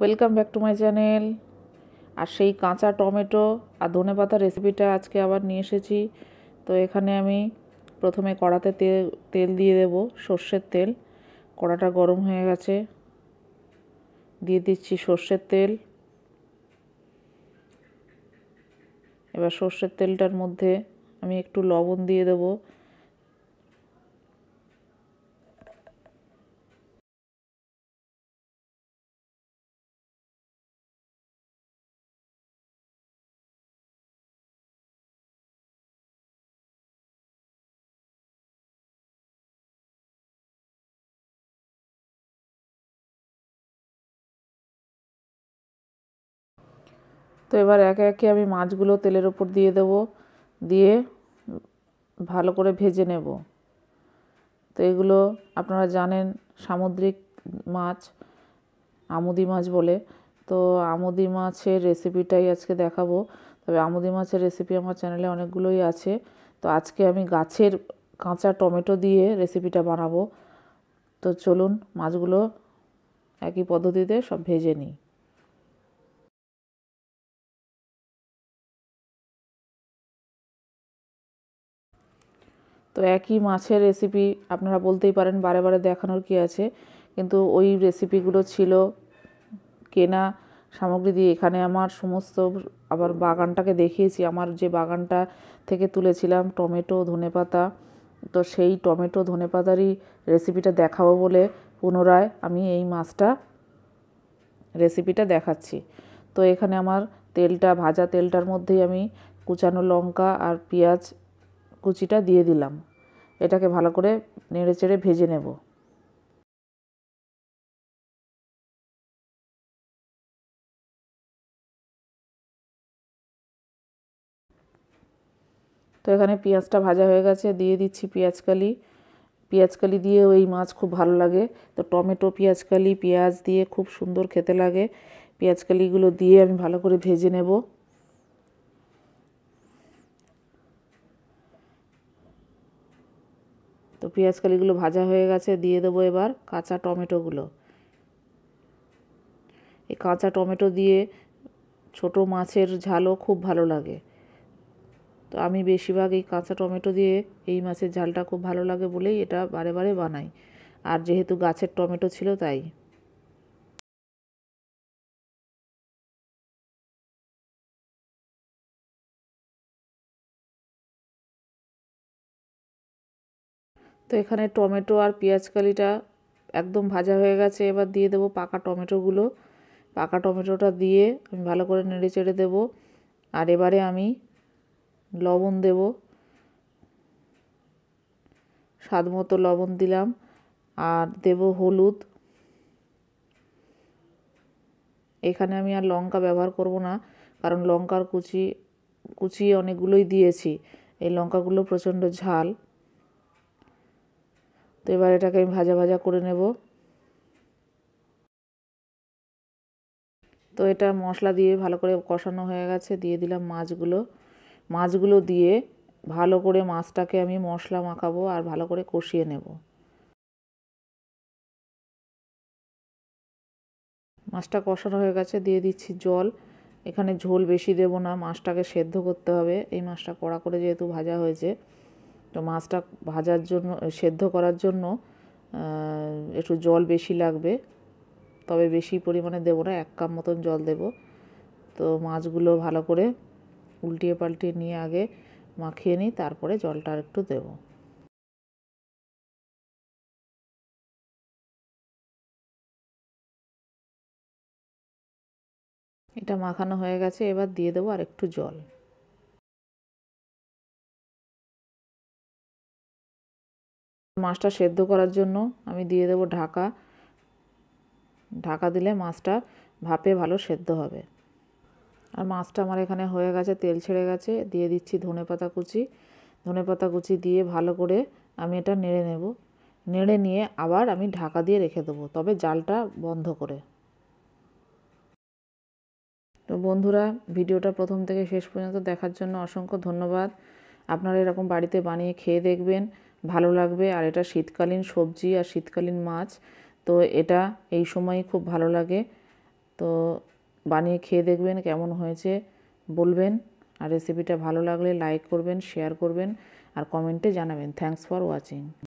welcome back to my channel আর সেই কাঁচা টমেটো আর ধনে পাতার রেসিপিটা আজকে আবার নিয়ে এসেছি তো এখানে আমি প্রথমে কড়াতে তেল তেল দিয়ে দেব সর্ষের তেল কড়াটা গরম হয়ে গেছে দিয়ে দিচ্ছি সর্ষের তেল এবার সর্ষের তেলটার মধ্যে আমি একটু লবণ দিয়ে দেবো তো এবার একে একে আমি মাছগুলো তেলের ওপর দিয়ে দেব দিয়ে ভালো করে ভেজে নেব তো এগুলো আপনারা জানেন সামুদ্রিক মাছ আমুদি মাছ বলে তো আমুদি মাছের রেসিপিটাই আজকে দেখাবো তবে আমুদি মাছের রেসিপি আমার চ্যানেলে অনেকগুলোই আছে তো আজকে আমি গাছের কাঁচা টমেটো দিয়ে রেসিপিটা বানাবো তো চলুন মাছগুলো একই পদ্ধতিতে সব ভেজে নিই তো একই মাছের রেসিপি আপনারা বলতেই পারেন বারে বারে দেখানোর কি আছে কিন্তু ওই রেসিপিগুলো ছিল কেনা সামগ্রী দিয়ে এখানে আমার সমস্ত আবার বাগানটাকে দেখিয়েছি আমার যে বাগানটা থেকে তুলেছিলাম টমেটো ধনেপাতা তো সেই টমেটো ধনেপাতারই রেসিপিটা দেখাবো বলে পুনরায় আমি এই মাছটা রেসিপিটা দেখাচ্ছি তো এখানে আমার তেলটা ভাজা তেলটার মধ্যেই আমি কুচানো লঙ্কা আর পেঁয়াজ কুচিটা দিয়ে দিলাম এটাকে ভালো করে নেড়ে চেড়ে ভেজে নেব তো এখানে পেঁয়াজটা ভাজা হয়ে গেছে দিয়ে দিচ্ছি পেঁয়াজকালি পেঁয়াজকালি দিয়ে ওই মাছ খুব ভালো লাগে তো টমেটো পেঁয়াজকালি পেঁয়াজ দিয়ে খুব সুন্দর খেতে লাগে পেঁয়াজকালিগুলো দিয়ে আমি ভালো করে ভেজে নেবো তো পেঁয়াজকালিগুলো ভাজা হয়ে গেছে দিয়ে দেবো এবার কাঁচা টমেটোগুলো এই কাঁচা টমেটো দিয়ে ছোট মাছের ঝালও খুব ভালো লাগে তো আমি বেশিরভাগ এই কাঁচা টমেটো দিয়ে এই মাছের ঝালটা খুব ভালো লাগে বলেই এটা বারে বারে বানাই আর যেহেতু গাছের টমেটো ছিল তাই তো এখানে টমেটো আর পেঁয়াজকালিটা একদম ভাজা হয়ে গেছে এবার দিয়ে দেবো পাকা টমেটোগুলো পাকা টমেটোটা দিয়ে আমি ভালো করে নেড়ে চেড়ে দেবো আর এবারে আমি লবণ দেব স্বাদ মতো লবণ দিলাম আর দেব হলুদ এখানে আমি আর লঙ্কা ব্যবহার করব না কারণ লঙ্কার কুচি কুচি অনেকগুলোই দিয়েছি এই লঙ্কাগুলো প্রচণ্ড ঝাল তো এবার এটাকে আমি ভাজা ভাজা করে নেব তো এটা মশলা দিয়ে ভালো করে কষানো হয়ে গেছে দিয়ে দিলাম মাছগুলো মাছগুলো দিয়ে ভালো করে মাছটাকে আমি মশলা মাখাবো আর ভালো করে কষিয়ে নেব মাছটা কষানো হয়ে গেছে দিয়ে দিচ্ছি জল এখানে ঝোল বেশি দেব না মাছটাকে সেদ্ধ করতে হবে এই মাছটা কড়া করে যেহেতু ভাজা হয়েছে তো মাছটা ভাজার জন্য সেদ্ধ করার জন্য একটু জল বেশি লাগবে তবে বেশি পরিমাণে দেবো না এক কাপ মতন জল দেব তো মাছগুলো ভালো করে উল্টিয়ে পাল্টিয়ে নিয়ে আগে মাখিয়ে নিই তারপরে জলটা আর একটু দেবো এটা মাখানো হয়ে গেছে এবার দিয়ে দেবো আর একটু জল মাছটা সেদ্ধ করার জন্য আমি দিয়ে দেব ঢাকা ঢাকা দিলে মাছটা ভাপে ভালো সেদ্ধ হবে আর মাছটা আমার এখানে হয়ে গেছে তেল ছেড়ে গেছে দিয়ে দিচ্ছি ধনে পাতা কুচি ধনে পাতা কুচি দিয়ে ভালো করে আমি এটা নেড়ে নেব নেড়ে নিয়ে আবার আমি ঢাকা দিয়ে রেখে দেবো তবে জালটা বন্ধ করে তো বন্ধুরা ভিডিওটা প্রথম থেকে শেষ পর্যন্ত দেখার জন্য অসংখ্য ধন্যবাদ আপনারা এরকম বাড়িতে বানিয়ে খেয়ে দেখবেন ভালো লাগবে আর এটা শীতকালীন সবজি আর শীতকালীন মাছ তো এটা এই সময়ই খুব ভালো লাগে তো বানিয়ে খেয়ে দেখবেন কেমন হয়েছে বলবেন আর রেসিপিটা ভালো লাগলে লাইক করবেন শেয়ার করবেন আর কমেন্টে জানাবেন থ্যাংকস ফর ওয়াচিং